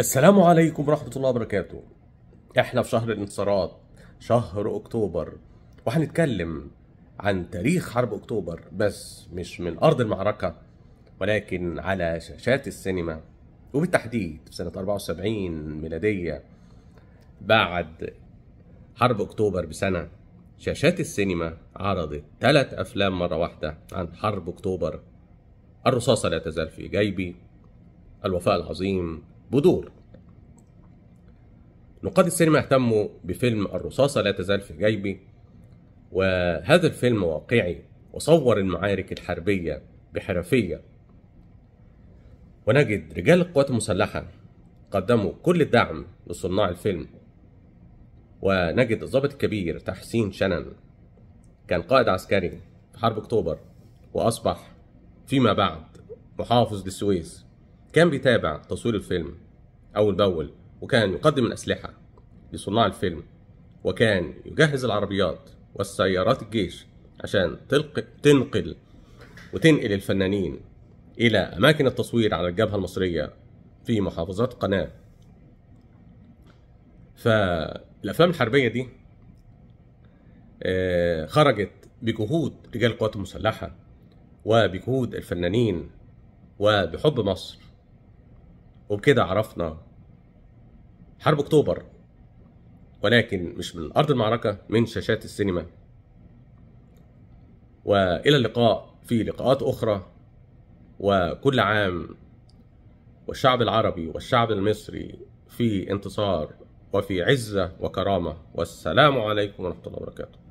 السلام عليكم ورحمة الله وبركاته احنا في شهر الانتصارات شهر اكتوبر وهنتكلم عن تاريخ حرب اكتوبر بس مش من ارض المعركة ولكن على شاشات السينما وبالتحديد في سنة 74 ميلادية بعد حرب اكتوبر بسنة شاشات السينما عرضت ثلاث افلام مرة واحدة عن حرب اكتوبر الرصاصة لا تزال في جيبي الوفاء العظيم بدور نقاد السينما اهتموا بفيلم الرصاصة لا تزال في جيبي وهذا الفيلم واقعي وصور المعارك الحربية بحرفية ونجد رجال القوات المسلحة قدموا كل الدعم لصناع الفيلم ونجد الضابط الكبير تحسين شنن كان قائد عسكري في حرب اكتوبر واصبح فيما بعد محافظ للسويس كان بيتابع تصوير الفيلم أول بأول وكان يقدم الأسلحة لصناع الفيلم وكان يجهز العربيات والسيارات الجيش عشان تلق... تنقل وتنقل الفنانين إلى أماكن التصوير على الجبهة المصرية في محافظات القناة فالأفلام الحربية دي آه، خرجت بجهود رجال القوات المسلحة وبجهود الفنانين وبحب مصر وبكده عرفنا حرب أكتوبر ولكن مش من أرض المعركة من شاشات السينما وإلى اللقاء في لقاءات أخرى وكل عام والشعب العربي والشعب المصري في انتصار وفي عزة وكرامة والسلام عليكم ورحمة الله وبركاته